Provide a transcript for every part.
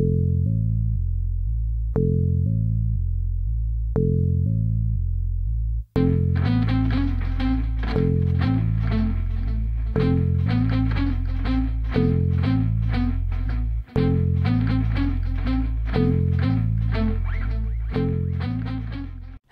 thank you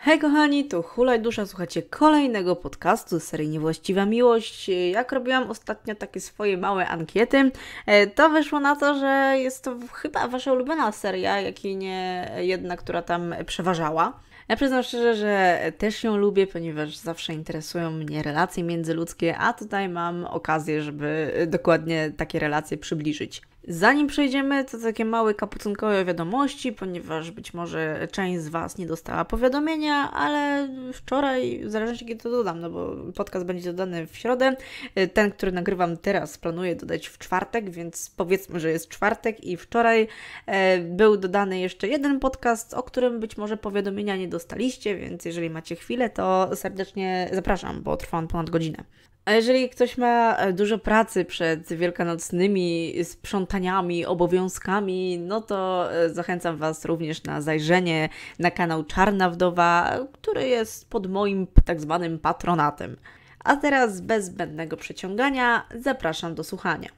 Hej kochani, to Hulaj Dusza, słuchacie kolejnego podcastu z serii Niewłaściwa Miłość. Jak robiłam ostatnio takie swoje małe ankiety, e, to wyszło na to, że jest to chyba Wasza ulubiona seria, jak i nie jedna, która tam przeważała. Ja przyznam szczerze, że też ją lubię, ponieważ zawsze interesują mnie relacje międzyludzkie, a tutaj mam okazję, żeby dokładnie takie relacje przybliżyć. Zanim przejdziemy, to takie małe kapucynkowe wiadomości, ponieważ być może część z Was nie dostała powiadomienia, ale wczoraj, zależy kiedy to dodam, no bo podcast będzie dodany w środę. E, ten, który nagrywam teraz, planuję dodać w czwartek, więc powiedzmy, że jest czwartek i wczoraj e, był dodany jeszcze jeden podcast, o którym być może powiadomienia nie dostaliście, więc jeżeli macie chwilę, to serdecznie zapraszam, bo trwa on ponad godzinę. A jeżeli ktoś ma e, dużo pracy przed wielkanocnymi sprzątaniami, obowiązkami, no to e, zachęcam Was również na zajrzenie na kanał Czarna Wdowa, który jest pod moim tak zwanym patronatem. A teraz bez zbędnego przeciągania zapraszam do słuchania.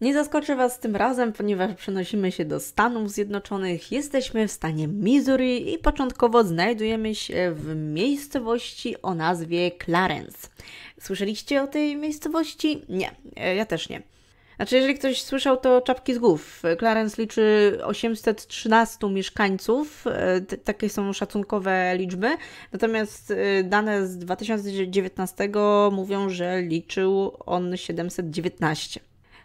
Nie zaskoczę Was tym razem, ponieważ przenosimy się do Stanów Zjednoczonych. Jesteśmy w stanie Missouri i początkowo znajdujemy się w miejscowości o nazwie Clarence. Słyszeliście o tej miejscowości? Nie, e, ja też nie. Znaczy, jeżeli ktoś słyszał, to czapki z głów. Clarence liczy 813 mieszkańców, e, takie są szacunkowe liczby, natomiast e, dane z 2019 mówią, że liczył on 719.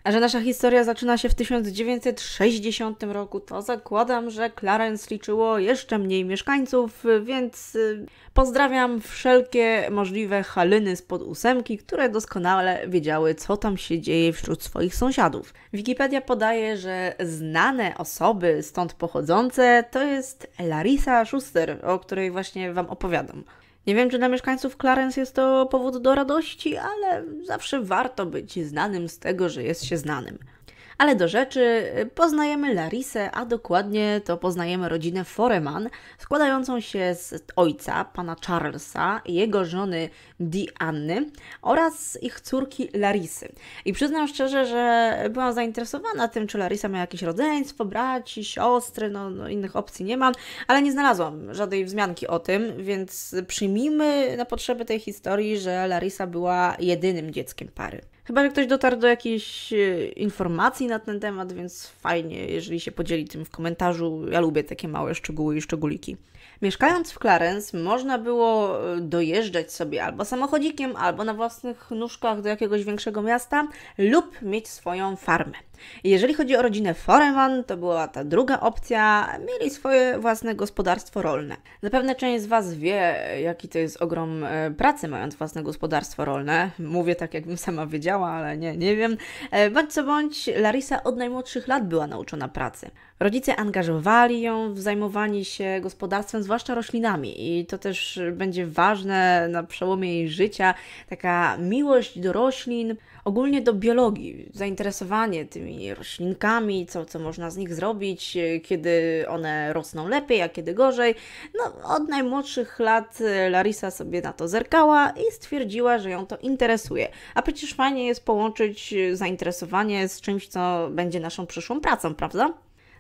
A że nasza historia zaczyna się w 1960 roku, to zakładam, że Clarence liczyło jeszcze mniej mieszkańców, więc y, pozdrawiam wszelkie możliwe haliny spod ósemki, które doskonale wiedziały, co tam się dzieje wśród swoich sąsiadów. Wikipedia podaje, że znane osoby stąd pochodzące to jest Larisa Schuster, o której właśnie Wam opowiadam. Nie wiem, czy dla mieszkańców Clarence jest to powód do radości, ale zawsze warto być znanym z tego, że jest się znanym. Ale do rzeczy poznajemy Larisę, a dokładnie to poznajemy rodzinę Foreman, składającą się z ojca, pana Charlesa, jego żony Dianny oraz ich córki Larisy. I przyznam szczerze, że byłam zainteresowana tym, czy Larisa ma jakieś rodzeństwo, braci, siostry, no, no innych opcji nie mam, ale nie znalazłam żadnej wzmianki o tym, więc przyjmijmy na potrzeby tej historii, że Larisa była jedynym dzieckiem pary. Chyba, że ktoś dotarł do jakiejś e, informacji na ten temat, więc fajnie, jeżeli się podzieli tym w komentarzu. Ja lubię takie małe szczegóły i szczególiki. Mieszkając w Clarence, można było e, dojeżdżać sobie albo samochodzikiem, albo na własnych nóżkach do jakiegoś większego miasta, lub mieć swoją farmę. Jeżeli chodzi o rodzinę Foreman, to była ta druga opcja, mieli swoje własne gospodarstwo rolne. Zapewne część z Was wie, jaki to jest ogrom e, pracy, mając własne gospodarstwo rolne. Mówię tak, jakbym sama wiedziała, ale nie, nie wiem. E, bądź co bądź, Larisa od najmłodszych lat była nauczona pracy. Rodzice angażowali ją w zajmowanie się gospodarstwem zwłaszcza roślinami i to też będzie ważne na przełomie jej życia, taka miłość do roślin, ogólnie do biologii, zainteresowanie tymi roślinkami, co, co można z nich zrobić, kiedy one rosną lepiej, a kiedy gorzej. No, od najmłodszych lat e, Larisa sobie na to zerkała i stwierdziła, że ją to interesuje. A przecież fajnie jest połączyć e, zainteresowanie z czymś, co będzie naszą przyszłą pracą, prawda?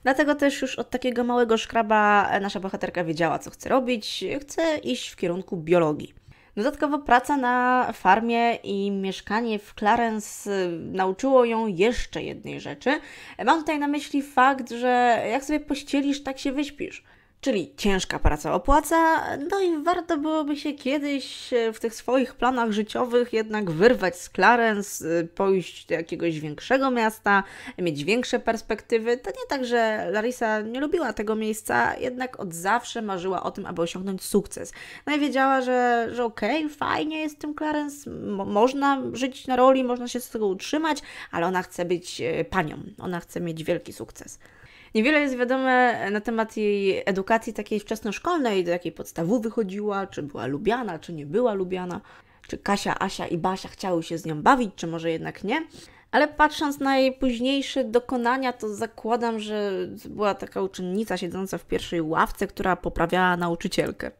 Dlatego też już od takiego małego szkraba e, nasza bohaterka wiedziała, co chce robić. Chce iść w kierunku biologii. Dodatkowo praca na farmie i mieszkanie w Clarence e, nauczyło ją jeszcze jednej rzeczy. E, mam tutaj na myśli fakt, że jak sobie pościelisz, tak się wyśpisz. Czyli ciężka praca opłaca, no i warto byłoby się kiedyś e, w tych swoich planach życiowych jednak wyrwać z Clarence, e, pójść do jakiegoś większego miasta, mieć większe perspektywy. To nie tak, że Larisa nie lubiła tego miejsca, jednak od zawsze marzyła o tym, aby osiągnąć sukces. No i wiedziała, że, że okej, okay, fajnie jest w tym Clarence, mo można żyć na roli, można się z tego utrzymać, ale ona chce być e, panią, ona chce mieć wielki sukces. Niewiele jest wiadome na temat jej edukacji takiej wczesnoszkolnej, do jakiej podstawu wychodziła, czy była lubiana, czy nie była lubiana, czy Kasia, Asia i Basia chciały się z nią bawić, czy może jednak nie. Ale patrząc na jej późniejsze dokonania, to zakładam, że była taka uczennica siedząca w pierwszej ławce, która poprawiała nauczycielkę.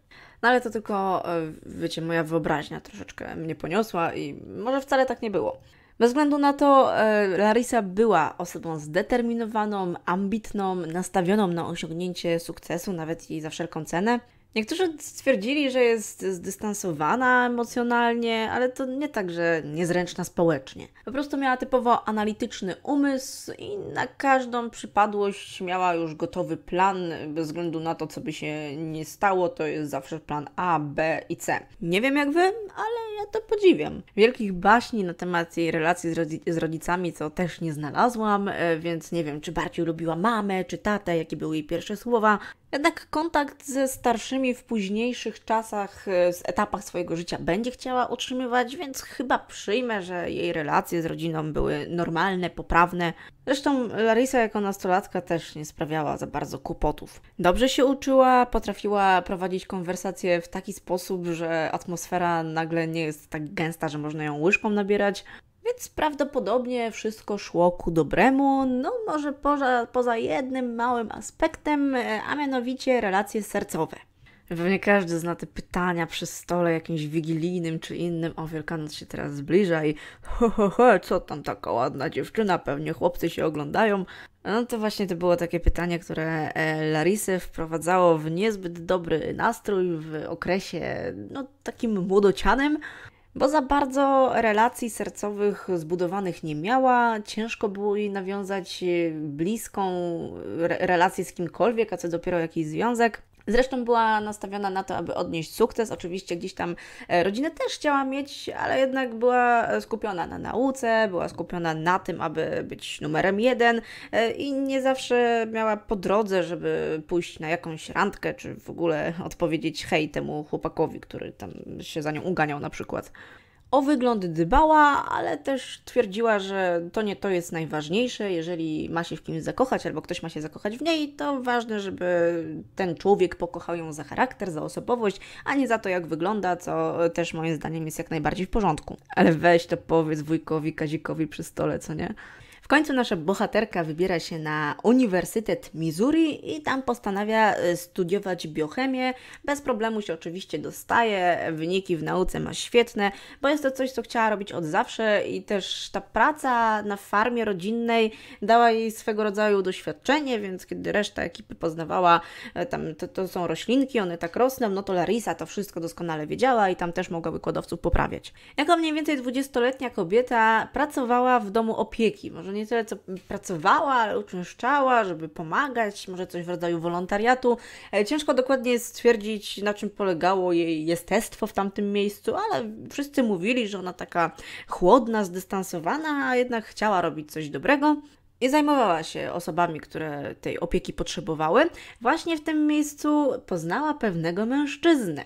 No ale to tylko, e, wiecie, moja wyobraźnia troszeczkę mnie poniosła i może wcale tak nie było. Bez względu na to, e, Larisa była osobą zdeterminowaną, ambitną, nastawioną na osiągnięcie sukcesu, nawet jej za wszelką cenę. Niektórzy stwierdzili, że jest zdystansowana emocjonalnie, ale to nie tak, że niezręczna społecznie. Po prostu miała typowo analityczny umysł i na każdą przypadłość miała już gotowy plan, bez względu na to, co by się nie stało, to jest zawsze plan A, B i C. Nie wiem jak wy, ale ja to podziwiam. Wielkich baśni na temat jej relacji z, z rodzicami, co też nie znalazłam, e, więc nie wiem, czy bardziej lubiła mamę, czy tatę, jakie były jej pierwsze słowa. Jednak kontakt ze starszymi w późniejszych czasach, e, z etapach swojego życia będzie chciała utrzymywać, więc chyba przyjmę, że jej relacje z rodziną były normalne, poprawne. Zresztą Larisa jako nastolatka też nie sprawiała za bardzo kłopotów. Dobrze się uczyła, potrafiła prowadzić konwersacje w taki sposób, że atmosfera nagle nie jest tak gęsta, że można ją łyżką nabierać. Więc prawdopodobnie wszystko szło ku dobremu, no może poza, poza jednym małym aspektem, e, a mianowicie relacje sercowe. Pewnie każdy zna te pytania przy stole jakimś wigilijnym czy innym. O, Wielkanoc się teraz zbliża i ho, ho, ho, co tam taka ładna dziewczyna, pewnie chłopcy się oglądają. No to właśnie to było takie pytanie, które e, Larisę wprowadzało w niezbyt dobry nastrój w okresie, no takim młodocianym bo za bardzo relacji sercowych zbudowanych nie miała, ciężko było jej nawiązać e, bliską relację z kimkolwiek, a co dopiero jakiś związek. Zresztą była nastawiona na to, aby odnieść sukces. Oczywiście gdzieś tam e, rodzinę też chciała mieć, ale jednak była e, skupiona na nauce, była skupiona na tym, aby być numerem jeden e, i nie zawsze miała po drodze, żeby pójść na jakąś randkę, czy w ogóle odpowiedzieć hej temu chłopakowi, który tam się za nią uganiał na przykład. O wygląd dbała, ale też twierdziła, że to nie to jest najważniejsze. Jeżeli ma się w kimś zakochać, albo ktoś ma się zakochać w niej, to ważne, żeby ten człowiek pokochał ją za charakter, za osobowość, a nie za to, jak wygląda, co też moim zdaniem jest jak najbardziej w porządku. Ale weź to powiedz wujkowi Kazikowi przy stole, co nie? W końcu nasza bohaterka wybiera się na Uniwersytet Missouri i tam postanawia e, studiować biochemię. Bez problemu się oczywiście dostaje, wyniki w nauce ma świetne, bo jest to coś, co chciała robić od zawsze i też ta praca na farmie rodzinnej dała jej swego rodzaju doświadczenie, więc kiedy reszta ekipy poznawała, e, tam to, to są roślinki, one tak rosną, no to Larisa to wszystko doskonale wiedziała i tam też mogła wykładowców poprawiać. Jako mniej więcej 20-letnia kobieta pracowała w domu opieki, może nie tyle co pracowała, ale uczęszczała, żeby pomagać, może coś w rodzaju wolontariatu. E, ciężko dokładnie stwierdzić, na czym polegało jej jestestwo w tamtym miejscu, ale wszyscy mówili, że ona taka chłodna, zdystansowana, a jednak chciała robić coś dobrego nie zajmowała się osobami, które tej opieki potrzebowały, właśnie w tym miejscu poznała pewnego mężczyznę.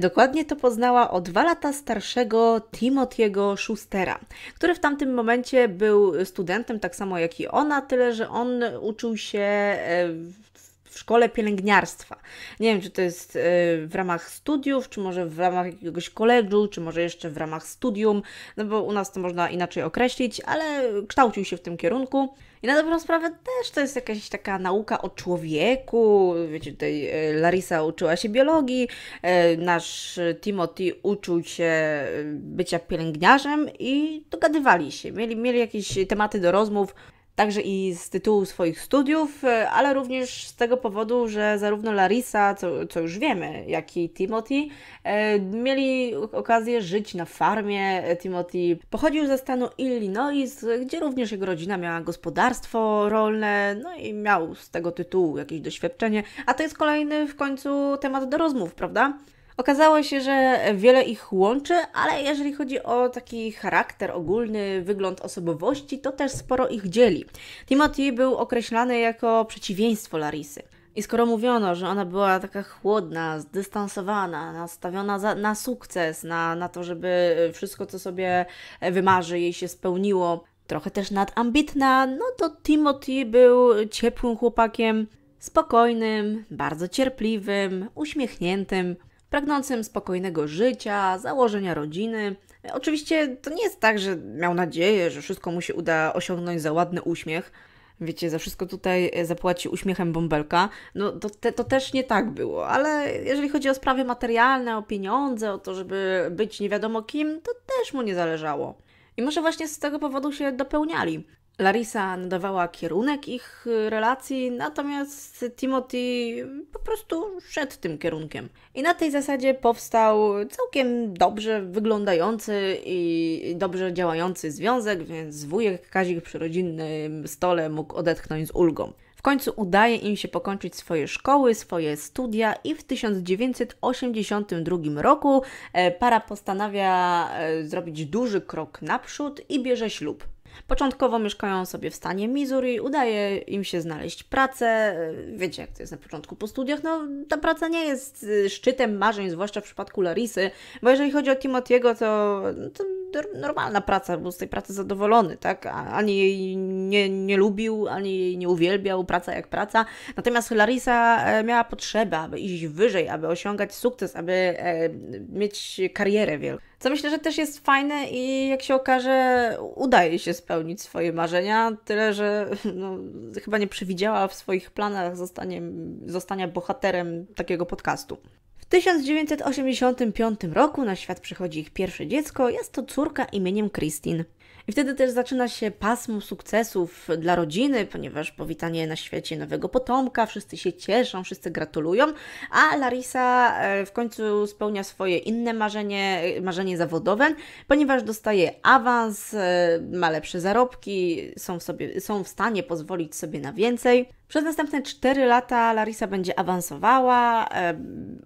Dokładnie to poznała o dwa lata starszego Timothy'ego Schustera, który w tamtym momencie był studentem tak samo jak i ona, tyle że on uczył się e, w szkole pielęgniarstwa. Nie wiem, czy to jest e, w ramach studiów, czy może w ramach jakiegoś kolegium, czy może jeszcze w ramach studium, no bo u nas to można inaczej określić, ale kształcił się w tym kierunku. I na dobrą sprawę też to jest jakaś taka nauka o człowieku. Wiecie, tutaj e, Larisa uczyła się biologii, e, nasz Timothy uczył się e, bycia pielęgniarzem i dogadywali się. Mieli, mieli jakieś tematy do rozmów także i z tytułu swoich studiów, e, ale również z tego powodu, że zarówno Larisa, co, co już wiemy, jak i Timothy e, mieli okazję żyć na farmie. E, Timothy pochodził ze stanu Illinois, gdzie również jego rodzina miała gospodarstwo rolne, no i miał z tego tytułu jakieś doświadczenie, a to jest kolejny w końcu temat do rozmów, prawda? Okazało się, że wiele ich łączy, ale jeżeli chodzi o taki charakter ogólny, wygląd osobowości, to też sporo ich dzieli. Timothy był określany jako przeciwieństwo Larisy. I skoro mówiono, że ona była taka chłodna, zdystansowana, nastawiona za, na sukces, na, na to, żeby wszystko, co sobie wymarzy, jej się spełniło, trochę też nadambitna, no to Timothy był ciepłym chłopakiem, spokojnym, bardzo cierpliwym, uśmiechniętym pragnącym spokojnego życia, założenia rodziny. Oczywiście to nie jest tak, że miał nadzieję, że wszystko mu się uda osiągnąć za ładny uśmiech. Wiecie, za wszystko tutaj e, zapłaci uśmiechem bąbelka. No to, te, to też nie tak było, ale jeżeli chodzi o sprawy materialne, o pieniądze, o to, żeby być nie wiadomo kim, to też mu nie zależało. I może właśnie z tego powodu się dopełniali. Larisa nadawała kierunek ich y, relacji, natomiast Timothy po prostu szedł tym kierunkiem. I na tej zasadzie powstał całkiem dobrze wyglądający i dobrze działający związek, więc wujek Kazik przy rodzinnym stole mógł odetchnąć z ulgą. W końcu udaje im się pokończyć swoje szkoły, swoje studia i w 1982 roku e, para postanawia e, zrobić duży krok naprzód i bierze ślub. Początkowo mieszkają sobie w stanie Missouri, udaje im się znaleźć pracę. E, wiecie, jak to jest na początku po studiach, no ta praca nie jest e, szczytem marzeń, zwłaszcza w przypadku Larisy, bo jeżeli chodzi o Timothy'ego, to, no, to normalna praca, był z tej pracy zadowolony, tak? Ani jej nie, nie lubił, ani jej nie uwielbiał, praca jak praca. Natomiast Larisa e, miała potrzebę, aby iść wyżej, aby osiągać sukces, aby mieć karierę wielką. Co myślę, że też jest fajne i jak się okaże, udaje się spełnić swoje marzenia. Tyle, że no, chyba nie przewidziała w swoich planach zostanie, zostania bohaterem takiego podcastu. W 1985 roku na świat przychodzi ich pierwsze dziecko. Jest to córka imieniem Christine. I wtedy też zaczyna się pasmo sukcesów dla rodziny, ponieważ powitanie na świecie nowego potomka, wszyscy się cieszą, wszyscy gratulują, a Larisa e, w końcu spełnia swoje inne marzenie, e, marzenie zawodowe, ponieważ dostaje awans, e, ma lepsze zarobki, są w, sobie, są w stanie pozwolić sobie na więcej. Przez następne 4 lata Larisa będzie awansowała,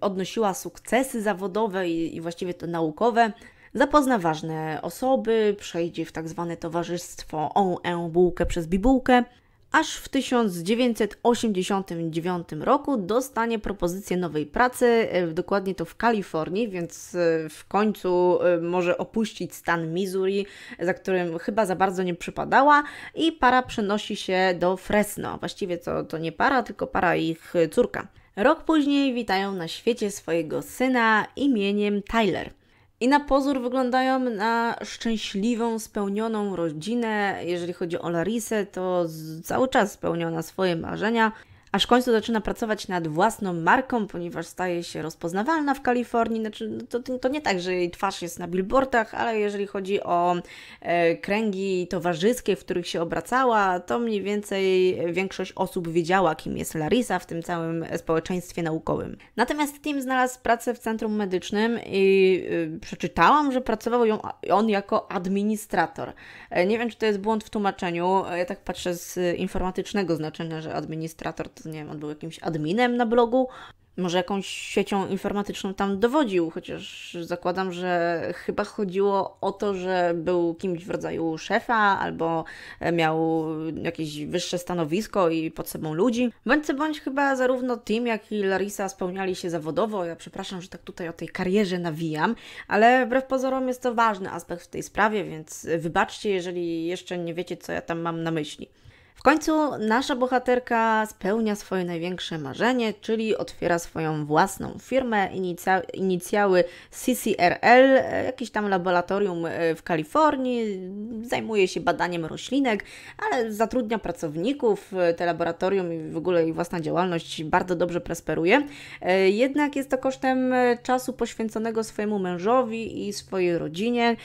odnosiła sukcesy zawodowe i właściwie to naukowe. Zapozna ważne osoby, przejdzie w tak zwane towarzystwo OE bułkę przez bibułkę, aż w 1989 roku dostanie propozycję nowej pracy, e, dokładnie to w Kalifornii, więc e, w końcu e, może opuścić stan Missouri, za którym chyba za bardzo nie przypadała i para przenosi się do Fresno. Właściwie to, to nie para, tylko para ich córka. Rok później witają na świecie swojego syna imieniem Tyler – i na pozór wyglądają na szczęśliwą, spełnioną rodzinę. Jeżeli chodzi o Larisę, to cały czas spełniona swoje marzenia aż w końcu zaczyna pracować nad własną marką, ponieważ staje się rozpoznawalna w Kalifornii. Znaczy, no to, to nie tak, że jej twarz jest na billboardach, ale jeżeli chodzi o e, kręgi towarzyskie, w których się obracała, to mniej więcej większość osób wiedziała, kim jest Larisa w tym całym społeczeństwie naukowym. Natomiast Tim znalazł pracę w centrum medycznym i e, przeczytałam, że pracował ją, on jako administrator. E, nie wiem, czy to jest błąd w tłumaczeniu. E, ja tak patrzę z informatycznego znaczenia, że administrator to nie wiem, on był jakimś adminem na blogu, może jakąś siecią informatyczną tam dowodził, chociaż zakładam, że chyba chodziło o to, że był kimś w rodzaju szefa albo miał jakieś wyższe stanowisko i pod sobą ludzi. Bądź co bądź chyba zarówno Tim, jak i Larisa spełniali się zawodowo. Ja przepraszam, że tak tutaj o tej karierze nawijam, ale wbrew pozorom jest to ważny aspekt w tej sprawie, więc wybaczcie, jeżeli jeszcze nie wiecie, co ja tam mam na myśli. W końcu nasza bohaterka spełnia swoje największe marzenie, czyli otwiera swoją własną firmę, inicja inicjały CCRL, e, jakieś tam laboratorium e, w Kalifornii, zajmuje się badaniem roślinek, ale zatrudnia pracowników, e, te laboratorium i w ogóle jej własna działalność bardzo dobrze prosperuje. Jednak jest to kosztem czasu poświęconego swojemu mężowi i swojej rodzinie.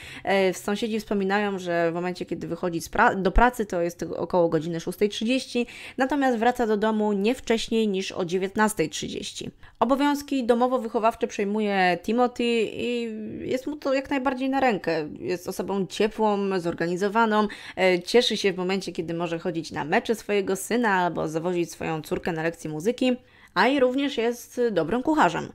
Sąsiedzi wspominają, że w momencie, kiedy wychodzi pra do pracy, to jest około godziny godziny 6.30, natomiast wraca do domu nie wcześniej niż o 19.30. Obowiązki domowo-wychowawcze przejmuje Timothy i jest mu to jak najbardziej na rękę. Jest osobą ciepłą, zorganizowaną, e, cieszy się w momencie, kiedy może chodzić na mecze swojego syna albo zawozić swoją córkę na lekcję muzyki, a i również jest dobrym kucharzem.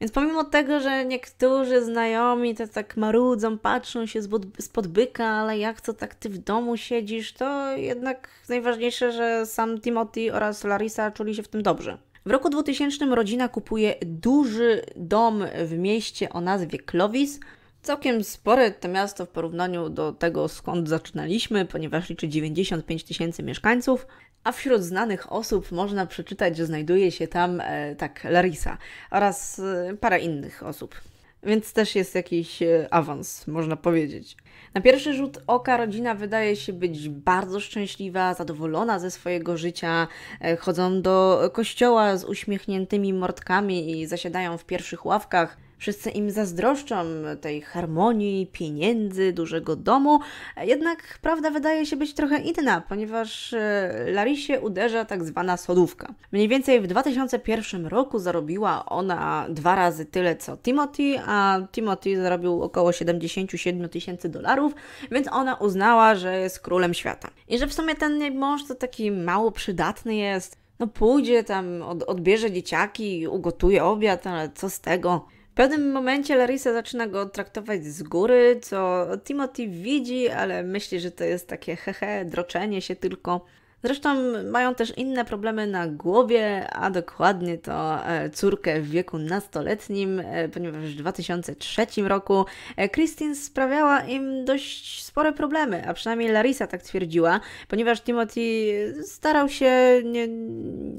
Więc pomimo tego, że niektórzy znajomi to tak marudzą, patrzą się spod byka, ale jak to tak ty w domu siedzisz, to jednak najważniejsze, że sam Timothy oraz Larisa czuli się w tym dobrze. W roku 2000 rodzina kupuje duży dom w mieście o nazwie Clovis. Całkiem spore to miasto w porównaniu do tego, skąd zaczynaliśmy, ponieważ liczy 95 tysięcy mieszkańców a wśród znanych osób można przeczytać, że znajduje się tam e, tak Larisa oraz e, parę innych osób. Więc też jest jakiś e, awans, można powiedzieć. Na pierwszy rzut oka rodzina wydaje się być bardzo szczęśliwa, zadowolona ze swojego życia. E, chodzą do kościoła z uśmiechniętymi mordkami i zasiadają w pierwszych ławkach. Wszyscy im zazdroszczą tej harmonii, pieniędzy, dużego domu, jednak prawda wydaje się być trochę inna, ponieważ e, Larisie uderza tak zwana sodówka. Mniej więcej w 2001 roku zarobiła ona dwa razy tyle co Timothy, a Timothy zarobił około 77 tysięcy dolarów, więc ona uznała, że jest królem świata. I że w sumie ten mąż to taki mało przydatny jest. No pójdzie tam, od, odbierze dzieciaki, ugotuje obiad, ale co z tego? pewnym momencie Larissa zaczyna go traktować z góry, co Timothy widzi, ale myśli, że to jest takie hehe, droczenie się tylko. Zresztą mają też inne problemy na głowie, a dokładnie to e, córkę w wieku nastoletnim, e, ponieważ w 2003 roku e, Christine sprawiała im dość spore problemy, a przynajmniej Larisa tak twierdziła, ponieważ Timothy starał się nie,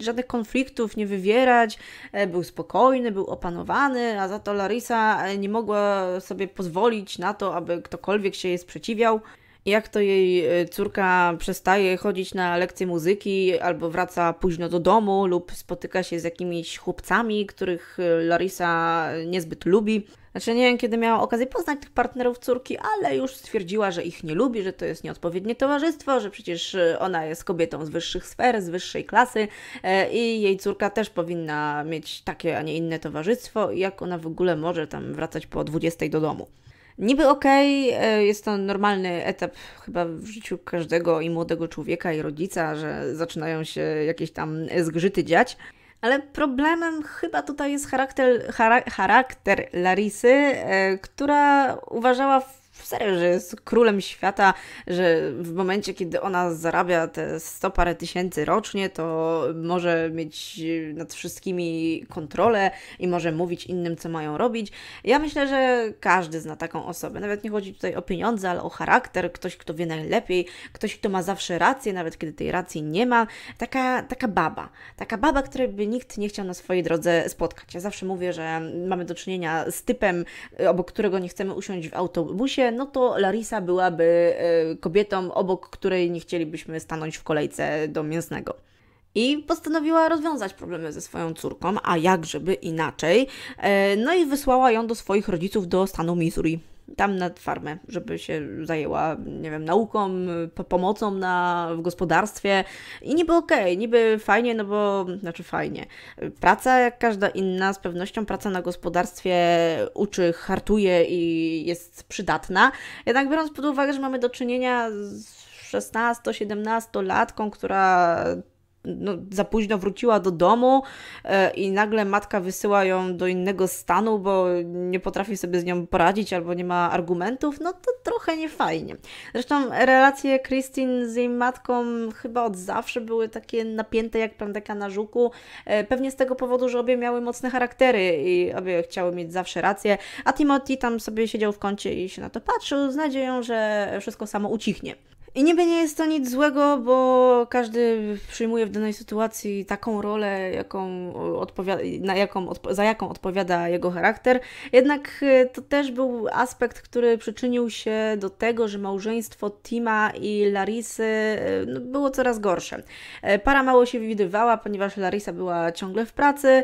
żadnych konfliktów nie wywierać, był spokojny, był opanowany, a za to Larisa nie mogła sobie pozwolić na to, aby ktokolwiek się jej sprzeciwiał jak to jej e, córka przestaje chodzić na lekcje muzyki, albo wraca późno do domu, lub spotyka się z jakimiś chłopcami, których e, Larisa niezbyt lubi. Znaczy, nie wiem, kiedy miała okazję poznać tych partnerów córki, ale już stwierdziła, że ich nie lubi, że to jest nieodpowiednie towarzystwo, że przecież e, ona jest kobietą z wyższych sfer, z wyższej klasy i jej córka też powinna mieć takie, a nie inne towarzystwo. Jak ona w ogóle może tam wracać po 20 do domu? niby okej, okay, e, jest to normalny etap chyba w życiu każdego i młodego człowieka i rodzica, że zaczynają się jakieś tam zgrzyty dziać. Ale problemem chyba tutaj jest charakter, charakter Larisy, e, która uważała serio, że jest królem świata, że w momencie, kiedy ona zarabia te sto parę tysięcy rocznie, to może mieć nad wszystkimi kontrolę i może mówić innym, co mają robić. Ja myślę, że każdy zna taką osobę. Nawet nie chodzi tutaj o pieniądze, ale o charakter. Ktoś, kto wie najlepiej, ktoś, kto ma zawsze rację, nawet kiedy tej racji nie ma. Taka, taka baba. Taka baba, której by nikt nie chciał na swojej drodze spotkać. Ja zawsze mówię, że mamy do czynienia z typem, obok którego nie chcemy usiąść w autobusie, no to Larisa byłaby e, kobietą, obok której nie chcielibyśmy stanąć w kolejce do mięsnego. I postanowiła rozwiązać problemy ze swoją córką, a jak żeby inaczej. E, no i wysłała ją do swoich rodziców do stanu Missouri tam na farmę, żeby się zajęła, nie wiem, nauką, pomocą na, w gospodarstwie i niby okej, okay, niby fajnie, no bo, znaczy fajnie. Praca jak każda inna, z pewnością praca na gospodarstwie uczy, hartuje i jest przydatna, jednak biorąc pod uwagę, że mamy do czynienia z 16-17 latką, która no, za późno wróciła do domu e, i nagle matka wysyła ją do innego stanu, bo nie potrafi sobie z nią poradzić albo nie ma argumentów, no to trochę niefajnie. Zresztą relacje Christine z jej matką chyba od zawsze były takie napięte jak plandeka na żuku. E, pewnie z tego powodu, że obie miały mocne charaktery i obie chciały mieć zawsze rację, a Timothy tam sobie siedział w kącie i się na to patrzył z nadzieją, że wszystko samo ucichnie. I niby nie jest to nic złego, bo każdy przyjmuje w danej sytuacji taką rolę, jaką na jaką za jaką odpowiada jego charakter. Jednak e, to też był aspekt, który przyczynił się do tego, że małżeństwo Tima i Larisy e, no, było coraz gorsze. E, para mało się widywała, ponieważ Larisa była ciągle w pracy,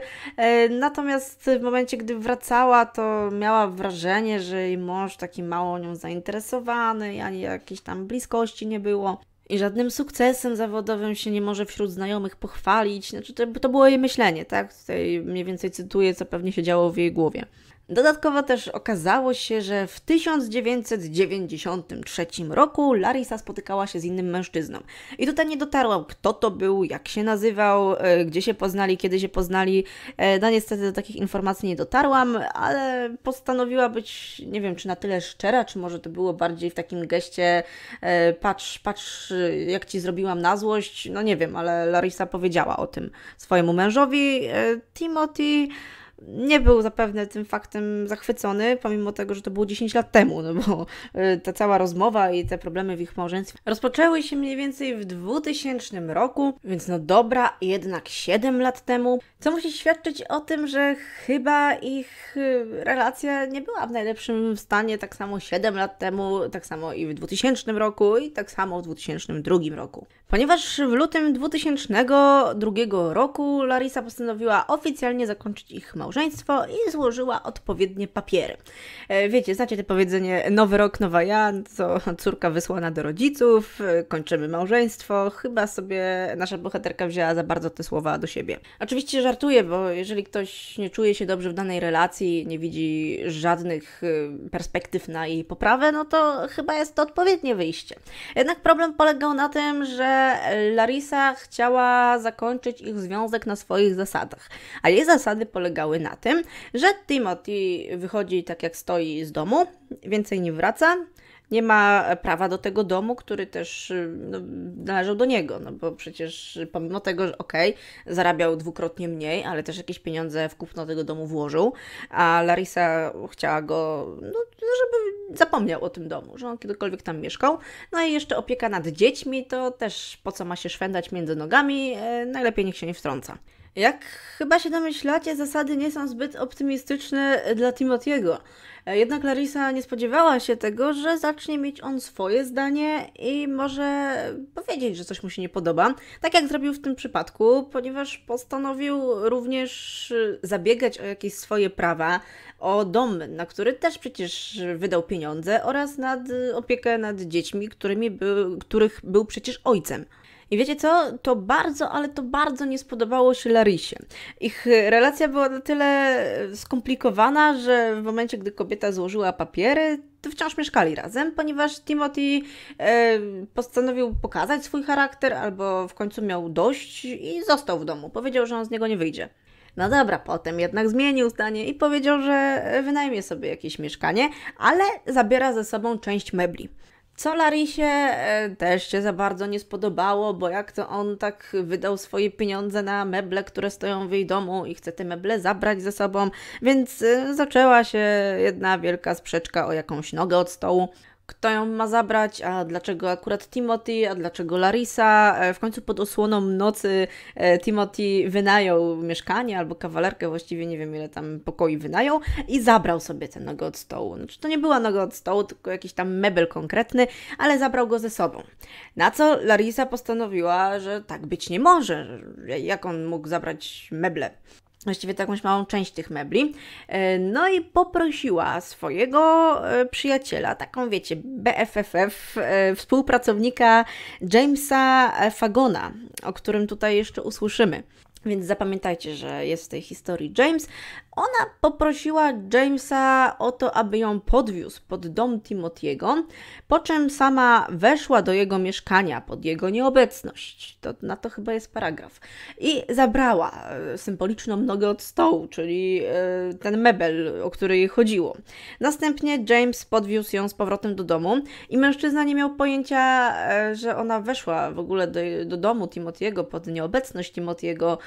natomiast w momencie, gdy wracała, to miała wrażenie, że jej mąż taki mało nią zainteresowany, ani jakiejś tam bliskości nie było. I żadnym sukcesem zawodowym się nie może wśród znajomych pochwalić. Znaczy, to, to było jej myślenie, tak? Tutaj mniej więcej cytuję, co pewnie się działo w jej głowie. Dodatkowo też okazało się, że w 1993 roku Larisa spotykała się z innym mężczyzną. I tutaj nie dotarłam, kto to był, jak się nazywał, e, gdzie się poznali, kiedy się poznali. E, no niestety do takich informacji nie dotarłam, ale postanowiła być, nie wiem, czy na tyle szczera, czy może to było bardziej w takim geście e, patrz, patrz, jak ci zrobiłam na złość. No nie wiem, ale Larisa powiedziała o tym swojemu mężowi. Timothy nie był zapewne tym faktem zachwycony, pomimo tego, że to było 10 lat temu, no bo e, ta cała rozmowa i te problemy w ich małżeństwie rozpoczęły się mniej więcej w 2000 roku, więc no dobra, jednak 7 lat temu, co musi świadczyć o tym, że chyba ich e, relacja nie była w najlepszym stanie, tak samo 7 lat temu, tak samo i w 2000 roku i tak samo w 2002 roku. Ponieważ w lutym 2002 roku Larisa postanowiła oficjalnie zakończyć ich małżeństwo, małżeństwo i złożyła odpowiednie papiery. E, wiecie, znacie to powiedzenie nowy rok, nowa ja, co córka wysłana do rodziców, e, kończymy małżeństwo. Chyba sobie nasza bohaterka wzięła za bardzo te słowa do siebie. Oczywiście żartuję, bo jeżeli ktoś nie czuje się dobrze w danej relacji, nie widzi żadnych e, perspektyw na jej poprawę, no to chyba jest to odpowiednie wyjście. Jednak problem polegał na tym, że Larisa chciała zakończyć ich związek na swoich zasadach, a jej zasady polegały polegały na tym, że Timothy wychodzi tak jak stoi z domu, więcej nie wraca, nie ma prawa do tego domu, który też no, należał do niego, no bo przecież pomimo tego, że okej, okay, zarabiał dwukrotnie mniej, ale też jakieś pieniądze w kupno tego domu włożył, a Larisa chciała go, no, żeby zapomniał o tym domu, że on kiedykolwiek tam mieszkał. No i jeszcze opieka nad dziećmi, to też po co ma się szwendać między nogami, e, najlepiej niech się nie wtrąca. Jak chyba się domyślacie, zasady nie są zbyt optymistyczne dla Timothy'ego. E, jednak Larisa nie spodziewała się tego, że zacznie mieć on swoje zdanie i może powiedzieć, że coś mu się nie podoba, tak jak zrobił w tym przypadku, ponieważ postanowił również e, zabiegać o jakieś swoje prawa, o dom, na który też przecież wydał pieniądze oraz nad e, opiekę nad dziećmi, którymi których był przecież ojcem. I wiecie co? To bardzo, ale to bardzo nie spodobało się Larysie. Ich y, relacja była na tyle y, skomplikowana, że w momencie, gdy kobieta złożyła papiery, to wciąż mieszkali razem, ponieważ Timothy y, postanowił pokazać swój charakter, albo w końcu miał dość i został w domu. Powiedział, że on z niego nie wyjdzie. No dobra, potem jednak zmienił zdanie i powiedział, że wynajmie sobie jakieś mieszkanie, ale zabiera ze sobą część mebli. Co Larisie e, też się za bardzo nie spodobało, bo jak to on tak wydał swoje pieniądze na meble, które stoją w jej domu i chce te meble zabrać ze sobą, więc e, zaczęła się jedna wielka sprzeczka o jakąś nogę od stołu kto ją ma zabrać, a dlaczego akurat Timothy, a dlaczego Larisa. E, w końcu pod osłoną nocy e, Timothy wynajął mieszkanie albo kawalerkę, właściwie nie wiem ile tam pokoi wynajął i zabrał sobie ten nogę od stołu. Znaczy to nie była noga od stołu, tylko jakiś tam mebel konkretny, ale zabrał go ze sobą. Na co Larisa postanowiła, że tak być nie może, jak on mógł zabrać meble właściwie taką małą część tych mebli. E, no i poprosiła swojego e, przyjaciela, taką wiecie, BFFF, e, współpracownika Jamesa Fagona, o którym tutaj jeszcze usłyszymy. Więc zapamiętajcie, że jest w tej historii James, ona poprosiła Jamesa o to, aby ją podwiózł pod dom Timothy'ego, po czym sama weszła do jego mieszkania pod jego nieobecność. To, na to chyba jest paragraf. I zabrała e, symboliczną nogę od stołu, czyli e, ten mebel, o który jej chodziło. Następnie James podwiózł ją z powrotem do domu i mężczyzna nie miał pojęcia, e, że ona weszła w ogóle do, do domu Timothy'ego pod nieobecność Timotiego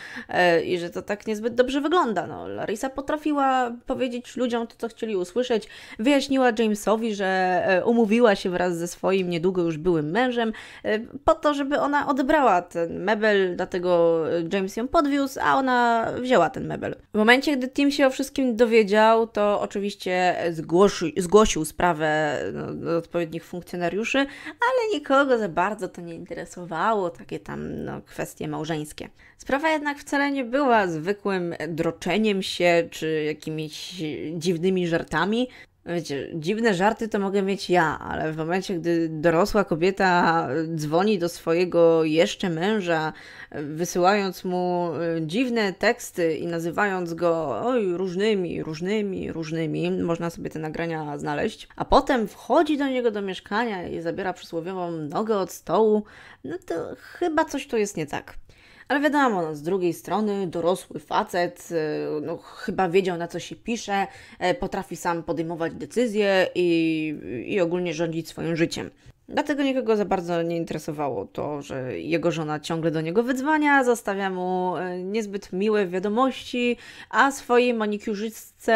i że to tak niezbyt dobrze wygląda. No, Larisa potrafiła powiedzieć ludziom to, co chcieli usłyszeć. Wyjaśniła Jamesowi, że e, umówiła się wraz ze swoim niedługo już byłym mężem, e, po to, żeby ona odebrała ten mebel, dlatego e, James ją podwiózł, a ona wzięła ten mebel. W momencie, gdy Tim się o wszystkim dowiedział, to oczywiście zgłosi, zgłosił sprawę no, do odpowiednich funkcjonariuszy, ale nikogo za bardzo to nie interesowało, takie tam no, kwestie małżeńskie. Sprawa jednak wcale nie była zwykłym droczeniem się czy jakimiś dziwnymi żartami. Wiecie, dziwne żarty to mogę mieć ja, ale w momencie, gdy dorosła kobieta dzwoni do swojego jeszcze męża, wysyłając mu e, dziwne teksty i nazywając go oj, różnymi, różnymi, różnymi, można sobie te nagrania znaleźć, a potem wchodzi do niego do mieszkania i zabiera przysłowiową nogę od stołu, no to chyba coś tu jest nie tak. Ale wiadomo, no, z drugiej strony dorosły facet y, no, chyba wiedział na co się pisze, y, potrafi sam podejmować decyzje i, i ogólnie rządzić swoim życiem. Dlatego nikogo za bardzo nie interesowało to, że jego żona ciągle do niego wydzwania, zostawia mu e, niezbyt miłe wiadomości, a swojej manikiurzystce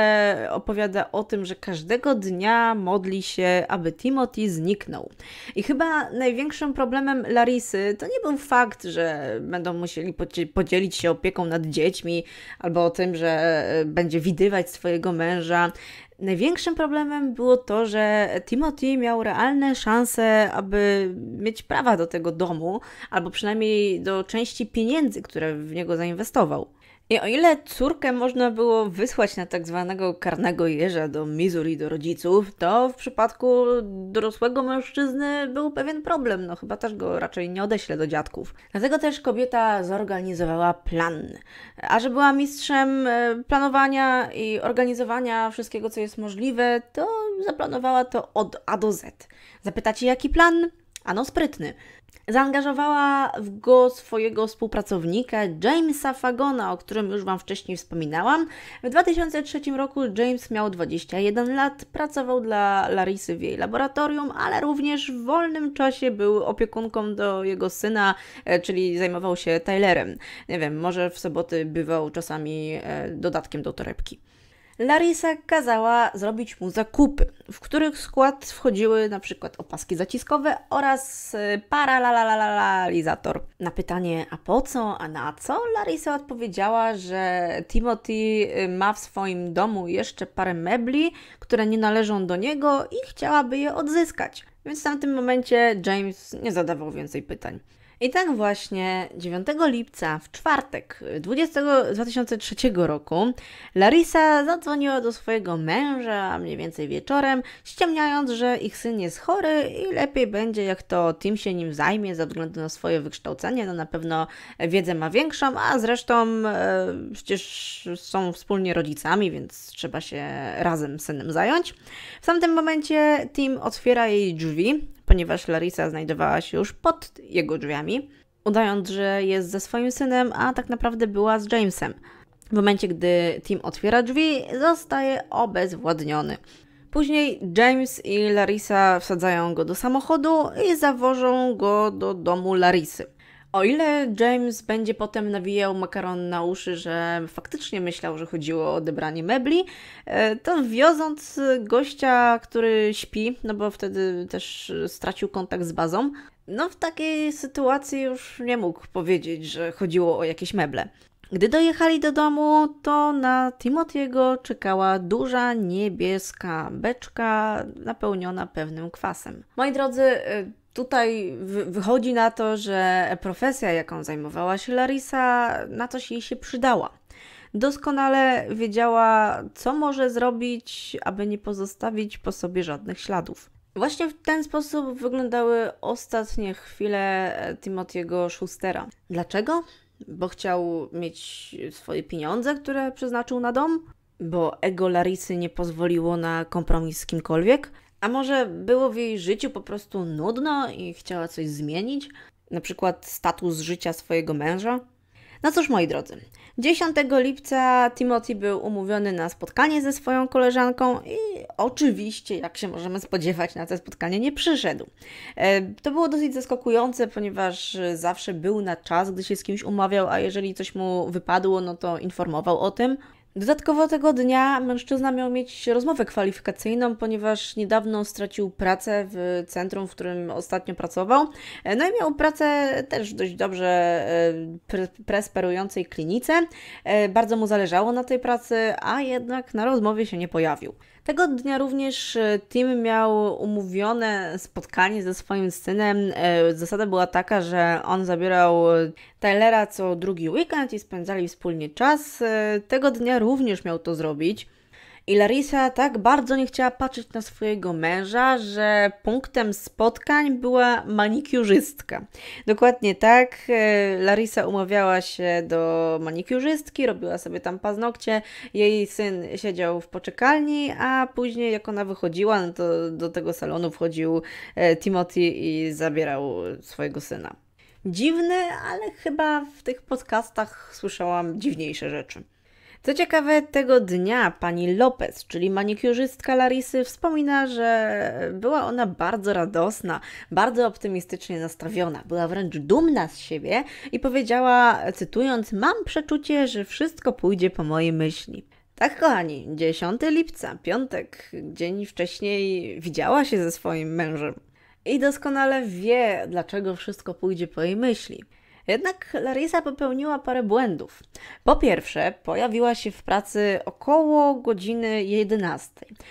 opowiada o tym, że każdego dnia modli się, aby Timothy zniknął. I chyba największym problemem Larisy to nie był fakt, że będą musieli podzielić się opieką nad dziećmi albo o tym, że e, będzie widywać swojego męża. Największym problemem było to, że Timothy miał realne szanse, aby mieć prawa do tego domu, albo przynajmniej do części pieniędzy, które w niego zainwestował. I o ile córkę można było wysłać na tak zwanego karnego jeża do Missouri, do rodziców, to w przypadku dorosłego mężczyzny był pewien problem. No chyba też go raczej nie odeślę do dziadków. Dlatego też kobieta zorganizowała plan. A że była mistrzem e, planowania i organizowania wszystkiego, co jest możliwe, to zaplanowała to od A do Z. Zapytacie, jaki plan? Ano sprytny. Zaangażowała w go swojego współpracownika Jamesa Fagona, o którym już Wam wcześniej wspominałam. W 2003 roku James miał 21 lat, pracował dla Larisy w jej laboratorium, ale również w wolnym czasie był opiekunką do jego syna, e, czyli zajmował się Tylerem. Nie wiem, może w soboty bywał czasami e, dodatkiem do torebki. Larisa kazała zrobić mu zakupy, w których skład wchodziły na przykład opaski zaciskowe oraz y, paralalizator. Na pytanie, a po co, a na co, Larisa odpowiedziała, że Timothy y, ma w swoim domu jeszcze parę mebli, które nie należą do niego i chciałaby je odzyskać. Więc w tamtym momencie James nie zadawał więcej pytań. I tak właśnie 9 lipca, w czwartek 20 2003 roku, Larisa zadzwoniła do swojego męża mniej więcej wieczorem, ściemniając, że ich syn jest chory i lepiej będzie, jak to Tim się nim zajmie ze względu na swoje wykształcenie. No na pewno wiedzę ma większą, a zresztą e, przecież są wspólnie rodzicami, więc trzeba się razem synem zająć. W samym tym momencie Tim otwiera jej drzwi, ponieważ Larisa znajdowała się już pod jego drzwiami, udając, że jest ze swoim synem, a tak naprawdę była z Jamesem. W momencie, gdy Tim otwiera drzwi, zostaje obezwładniony. Później James i Larisa wsadzają go do samochodu i zawożą go do domu Larisy. O ile James będzie potem nawijał makaron na uszy, że faktycznie myślał, że chodziło o odebranie mebli, e, to wioząc gościa, który śpi, no bo wtedy też stracił kontakt z bazą, no w takiej sytuacji już nie mógł powiedzieć, że chodziło o jakieś meble. Gdy dojechali do domu, to na Timothy'ego czekała duża niebieska beczka napełniona pewnym kwasem. Moi drodzy, y, Tutaj wychodzi na to, że profesja, jaką zajmowała się Larisa, na coś jej się przydała. Doskonale wiedziała, co może zrobić, aby nie pozostawić po sobie żadnych śladów. Właśnie w ten sposób wyglądały ostatnie chwile e, Timothy'ego Schustera. Dlaczego? Bo chciał mieć swoje pieniądze, które przeznaczył na dom? Bo ego Larisy nie pozwoliło na kompromis z kimkolwiek? A może było w jej życiu po prostu nudno i chciała coś zmienić? Na przykład status życia swojego męża? No cóż, moi drodzy, 10 lipca Timothy był umówiony na spotkanie ze swoją koleżanką i oczywiście, jak się możemy spodziewać, na to spotkanie nie przyszedł. E, to było dosyć zaskakujące, ponieważ zawsze był na czas, gdy się z kimś umawiał, a jeżeli coś mu wypadło, no to informował o tym. Dodatkowo tego dnia mężczyzna miał mieć rozmowę kwalifikacyjną, ponieważ niedawno stracił pracę w centrum, w którym ostatnio pracował. E, no i miał pracę też dość dobrze e, presperującej klinice. E, bardzo mu zależało na tej pracy, a jednak na rozmowie się nie pojawił. Tego dnia również e, Tim miał umówione spotkanie ze swoim synem. E, zasada była taka, że on zabierał e, Tylera co drugi weekend i spędzali wspólnie czas. Tego dnia również miał to zrobić. I Larisa tak bardzo nie chciała patrzeć na swojego męża, że punktem spotkań była manikiurzystka. Dokładnie tak, e, Larisa umawiała się do manikiurzystki, robiła sobie tam paznokcie, jej syn siedział w poczekalni, a później jak ona wychodziła, no to do tego salonu wchodził e, Timothy i zabierał swojego syna dziwne, ale chyba w tych podcastach słyszałam dziwniejsze rzeczy. Co ciekawe, tego dnia pani Lopez, czyli manikiurzystka Larisy, wspomina, że była ona bardzo radosna, bardzo optymistycznie nastawiona, była wręcz dumna z siebie i powiedziała, cytując: Mam przeczucie, że wszystko pójdzie po mojej myśli. Tak, kochani, 10 lipca, piątek, dzień wcześniej widziała się ze swoim mężem i doskonale wie, dlaczego wszystko pójdzie po jej myśli. Jednak Larisa popełniła parę błędów. Po pierwsze, pojawiła się w pracy około godziny 11.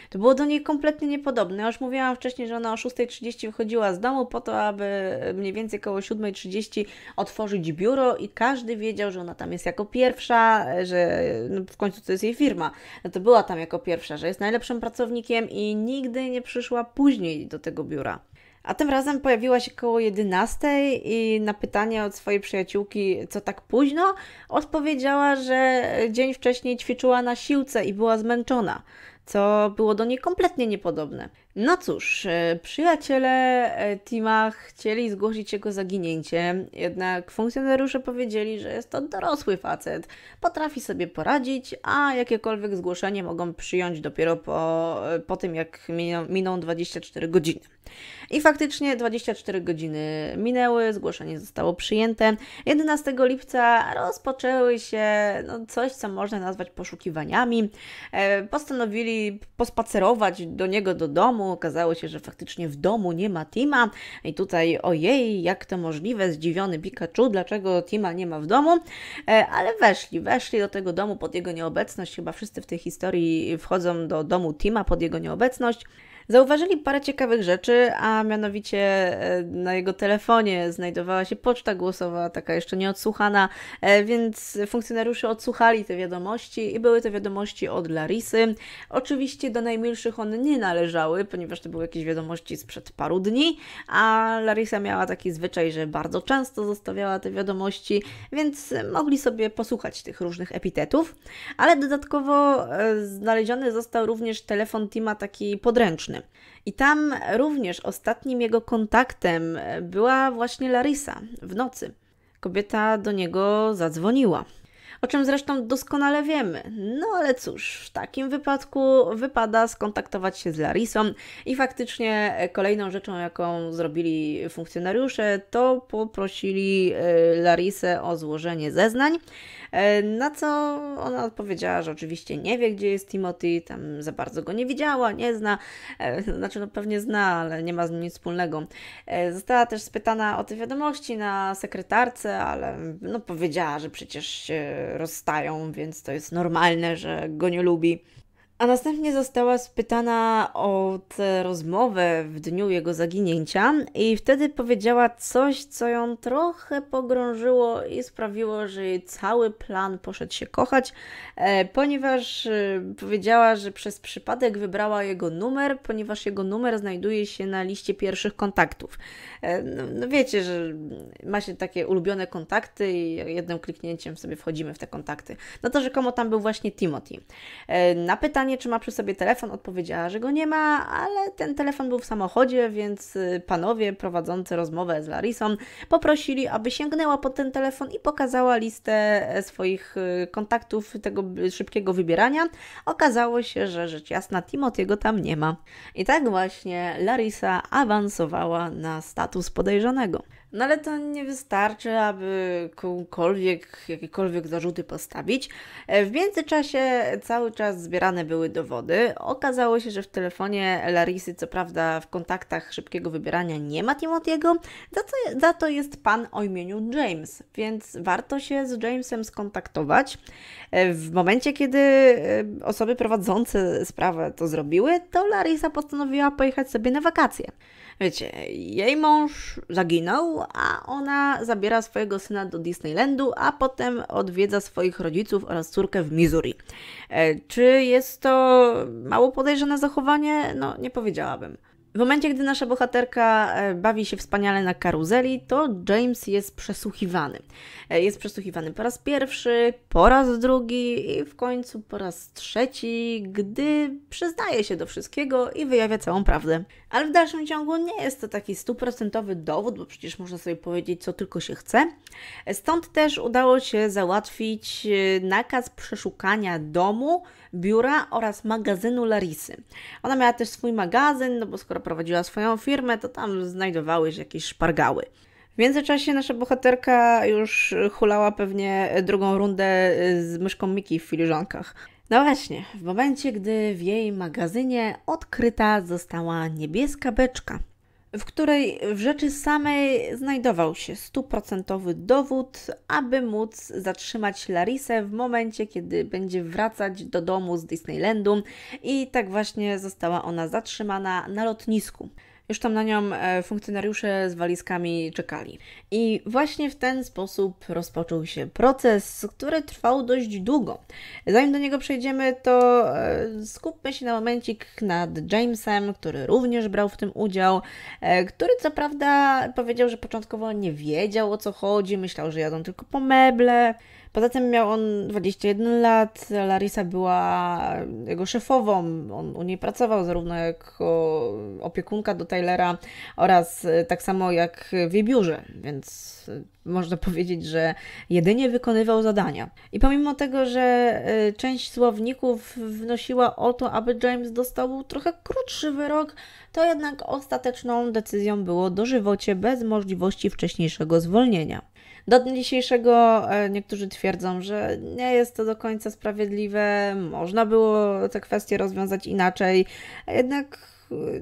To było do niej kompletnie niepodobne. Ja już mówiłam wcześniej, że ona o 6.30 wychodziła z domu po to, aby mniej więcej koło 7.30 otworzyć biuro i każdy wiedział, że ona tam jest jako pierwsza, że no, w końcu to jest jej firma. No to była tam jako pierwsza, że jest najlepszym pracownikiem i nigdy nie przyszła później do tego biura. A tym razem pojawiła się koło 11 i na pytanie od swojej przyjaciółki, co tak późno, odpowiedziała, że dzień wcześniej ćwiczyła na siłce i była zmęczona co było do niej kompletnie niepodobne. No cóż, e, przyjaciele e, Tima chcieli zgłosić jego zaginięcie, jednak funkcjonariusze powiedzieli, że jest to dorosły facet, potrafi sobie poradzić, a jakiekolwiek zgłoszenie mogą przyjąć dopiero po, e, po tym, jak miną, miną 24 godziny. I faktycznie 24 godziny minęły, zgłoszenie zostało przyjęte. 11 lipca rozpoczęły się no, coś, co można nazwać poszukiwaniami. Postanowili pospacerować do niego do domu. Okazało się, że faktycznie w domu nie ma Tima. I tutaj ojej, jak to możliwe, zdziwiony Pikachu, dlaczego Tima nie ma w domu. E, ale weszli, weszli do tego domu pod jego nieobecność. Chyba wszyscy w tej historii wchodzą do domu Tima pod jego nieobecność zauważyli parę ciekawych rzeczy, a mianowicie e, na jego telefonie znajdowała się poczta głosowa, taka jeszcze nieodsłuchana, e, więc funkcjonariusze odsłuchali te wiadomości i były te wiadomości od Larisy. Oczywiście do najmilszych one nie należały, ponieważ to były jakieś wiadomości sprzed paru dni, a Larisa miała taki zwyczaj, że bardzo często zostawiała te wiadomości, więc mogli sobie posłuchać tych różnych epitetów, ale dodatkowo e, znaleziony został również telefon Tima taki podręczny. I tam również ostatnim jego kontaktem e, była właśnie Larisa w nocy. Kobieta do niego zadzwoniła o czym zresztą doskonale wiemy. No ale cóż, w takim wypadku wypada skontaktować się z Larisą i faktycznie e, kolejną rzeczą, jaką zrobili funkcjonariusze, to poprosili e, Larisę o złożenie zeznań, e, na co ona odpowiedziała, że oczywiście nie wie, gdzie jest Timothy, tam za bardzo go nie widziała, nie zna, znaczy no pewnie zna, ale nie ma z nim nic wspólnego. Została też spytana o te wiadomości na sekretarce, ale no powiedziała, że przecież rozstają, więc to jest normalne, że go nie lubi a następnie została spytana o tę rozmowę w dniu jego zaginięcia i wtedy powiedziała coś, co ją trochę pogrążyło i sprawiło, że jej cały plan poszedł się kochać, e, ponieważ e, powiedziała, że przez przypadek wybrała jego numer, ponieważ jego numer znajduje się na liście pierwszych kontaktów. E, no, no wiecie, że ma się takie ulubione kontakty i jednym kliknięciem sobie wchodzimy w te kontakty. No to rzekomo tam był właśnie Timothy. Na pytanie pytanie, czy ma przy sobie telefon, odpowiedziała, że go nie ma, ale ten telefon był w samochodzie, więc y, panowie prowadzący rozmowę z Larisą poprosili, aby sięgnęła po ten telefon i pokazała listę e, swoich y, kontaktów tego szybkiego wybierania. Okazało się, że rzecz jasna Timothy'ego tam nie ma. I tak właśnie Larisa awansowała na status podejrzanego. No ale to nie wystarczy, aby kogokolwiek jakiekolwiek zarzuty postawić. E, w międzyczasie cały czas zbierane były dowody. Okazało się, że w telefonie Larisy, co prawda w kontaktach szybkiego wybierania nie ma Timothy'ego, za, za to jest pan o imieniu James, więc warto się z Jamesem skontaktować. E, w momencie, kiedy e, osoby prowadzące sprawę to zrobiły, to Larisa postanowiła pojechać sobie na wakacje. Wiecie, jej mąż zaginął, a ona zabiera swojego syna do Disneylandu, a potem odwiedza swoich rodziców oraz córkę w Missouri. E, czy jest to mało podejrzane zachowanie? No, nie powiedziałabym. W momencie, gdy nasza bohaterka e, bawi się wspaniale na karuzeli, to James jest przesłuchiwany. E, jest przesłuchiwany po raz pierwszy, po raz drugi i w końcu po raz trzeci, gdy przyznaje się do wszystkiego i wyjawia całą prawdę. Ale w dalszym ciągu nie jest to taki stuprocentowy dowód, bo przecież można sobie powiedzieć, co tylko się chce. E, stąd też udało się załatwić nakaz przeszukania domu biura oraz magazynu Larisy. Ona miała też swój magazyn, no bo skoro prowadziła swoją firmę, to tam znajdowały się jakieś szpargały. W międzyczasie nasza bohaterka już hulała pewnie drugą rundę y, z myszką Miki w filiżankach. No właśnie, w momencie, gdy w jej magazynie odkryta została niebieska beczka, w której w rzeczy samej znajdował się stuprocentowy dowód, aby móc zatrzymać Larisę w momencie, kiedy będzie wracać do domu z Disneylandu i tak właśnie została ona zatrzymana na lotnisku. Już tam na nią e, funkcjonariusze z walizkami czekali. I właśnie w ten sposób rozpoczął się proces, który trwał dość długo. Zanim do niego przejdziemy, to e, skupmy się na momencik nad Jamesem, który również brał w tym udział, e, który co prawda powiedział, że początkowo nie wiedział o co chodzi, myślał, że jadą tylko po meble. Poza tym miał on 21 lat, Larisa była jego szefową, on u niej pracował zarówno jako opiekunka do Taylora oraz e, tak samo jak w jej biurze, więc e, można powiedzieć, że jedynie wykonywał zadania. I pomimo tego, że e, część słowników wnosiła o to, aby James dostał trochę krótszy wyrok, to jednak ostateczną decyzją było dożywocie bez możliwości wcześniejszego zwolnienia. Do dnia dzisiejszego e, niektórzy twierdzą, że nie jest to do końca sprawiedliwe, można było te kwestie rozwiązać inaczej, a jednak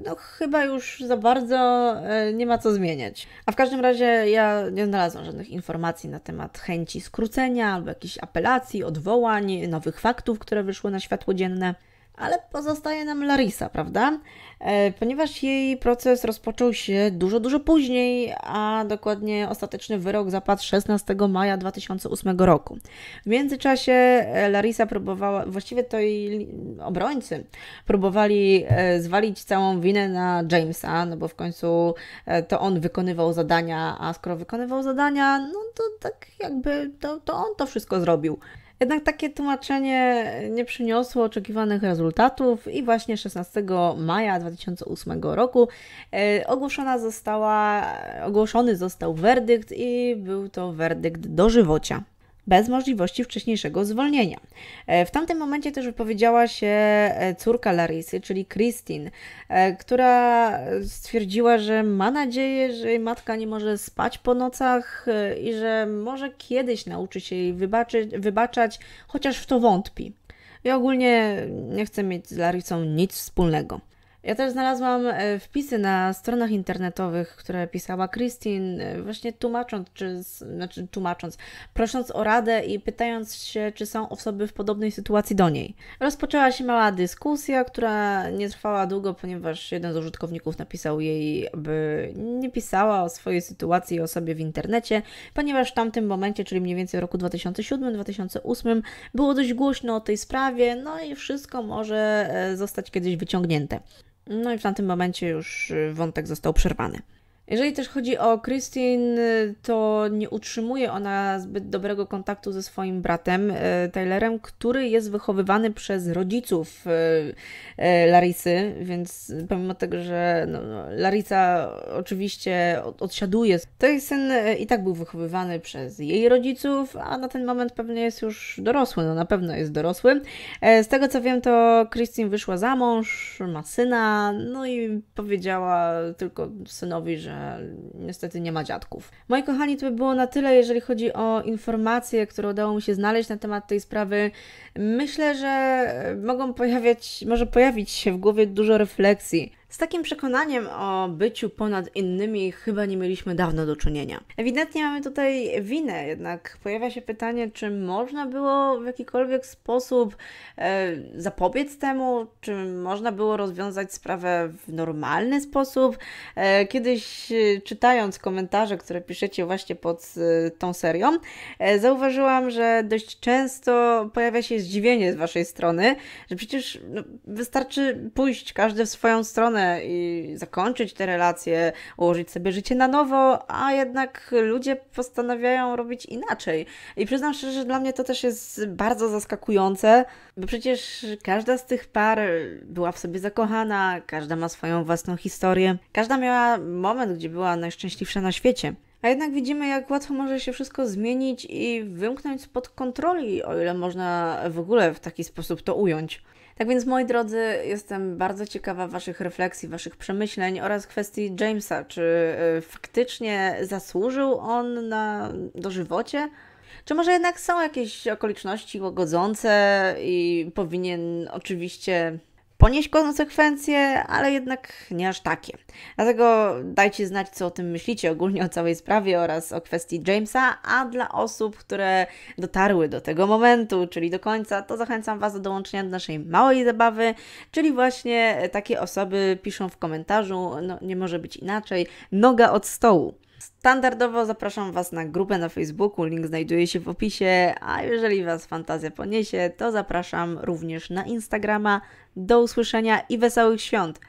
no chyba już za bardzo e, nie ma co zmieniać. A w każdym razie ja nie znalazłam żadnych informacji na temat chęci skrócenia albo jakichś apelacji, odwołań, nowych faktów, które wyszły na światło dzienne ale pozostaje nam Larisa, prawda? E, ponieważ jej proces rozpoczął się dużo, dużo później, a dokładnie ostateczny wyrok zapadł 16 maja 2008 roku. W międzyczasie e, Larisa próbowała, właściwie to jej obrońcy próbowali e, zwalić całą winę na Jamesa, no bo w końcu to on wykonywał zadania, a skoro wykonywał zadania, no to tak jakby to, to on to wszystko zrobił. Jednak takie tłumaczenie nie przyniosło oczekiwanych rezultatów i właśnie 16 maja 2008 roku e, ogłoszona została, ogłoszony został werdykt i był to werdykt dożywocia bez możliwości wcześniejszego zwolnienia. E, w tamtym momencie też wypowiedziała się e, córka Larisy, czyli Christine, e, która stwierdziła, że ma nadzieję, że jej matka nie może spać po nocach i że może kiedyś nauczy się jej wybaczyć, wybaczać, chociaż w to wątpi. I ogólnie nie chcę mieć z Larisą nic wspólnego. Ja też znalazłam e, wpisy na stronach internetowych, które pisała Christine, e, właśnie tłumacząc, czy, znaczy tłumacząc, prosząc o radę i pytając się, czy są osoby w podobnej sytuacji do niej. Rozpoczęła się mała dyskusja, która nie trwała długo, ponieważ jeden z użytkowników napisał jej, aby nie pisała o swojej sytuacji i o sobie w internecie, ponieważ w tamtym momencie, czyli mniej więcej w roku 2007-2008, było dość głośno o tej sprawie, no i wszystko może e, zostać kiedyś wyciągnięte. No i w tamtym momencie już y, wątek został przerwany. Jeżeli też chodzi o Christine, y, to nie utrzymuje ona zbyt dobrego kontaktu ze swoim bratem y, Tylerem, który jest wychowywany przez rodziców y, Larisy, więc pomimo tego, że no, no Larisa oczywiście odsiaduje, to jej syn i tak był wychowywany przez jej rodziców, a na ten moment pewnie jest już dorosły, no na pewno jest dorosły. E, z tego co wiem, to Christine wyszła za mąż, ma syna, no i powiedziała tylko synowi, że niestety nie ma dziadków. Moi kochani, to by było na tyle, jeżeli chodzi o informacje, które udało mi się znaleźć na temat tej sprawy myślę, że e, mogą pojawiać, może pojawić się w głowie dużo refleksji. Z takim przekonaniem o byciu ponad innymi chyba nie mieliśmy dawno do czynienia. Ewidentnie mamy tutaj winę, jednak pojawia się pytanie, czy można było w jakikolwiek sposób e, zapobiec temu, czy można było rozwiązać sprawę w normalny sposób. E, kiedyś e, czytając komentarze, które piszecie właśnie pod e, tą serią, e, zauważyłam, że dość często pojawia się zdziwienie z waszej strony, że przecież no, wystarczy pójść każdy w swoją stronę i zakończyć te relacje, ułożyć sobie życie na nowo, a jednak ludzie postanawiają robić inaczej. I przyznam szczerze, że dla mnie to też jest bardzo zaskakujące, bo przecież każda z tych par była w sobie zakochana, każda ma swoją własną historię, każda miała moment, gdzie była najszczęśliwsza na świecie. A jednak widzimy, jak łatwo może się wszystko zmienić i wymknąć spod kontroli, o ile można w ogóle w taki sposób to ująć. Tak więc, moi drodzy, jestem bardzo ciekawa Waszych refleksji, Waszych przemyśleń oraz kwestii Jamesa. Czy e, faktycznie zasłużył on na dożywocie? Czy może jednak są jakieś okoliczności łagodzące i powinien oczywiście ponieść konsekwencje, ale jednak nie aż takie. Dlatego dajcie znać, co o tym myślicie ogólnie o całej sprawie oraz o kwestii Jamesa, a dla osób, które dotarły do tego momentu, czyli do końca, to zachęcam Was do dołączenia do naszej małej zabawy, czyli właśnie takie osoby piszą w komentarzu, no nie może być inaczej, noga od stołu. Standardowo zapraszam Was na grupę na Facebooku, link znajduje się w opisie, a jeżeli Was fantazja poniesie, to zapraszam również na Instagrama. Do usłyszenia i wesołych świąt!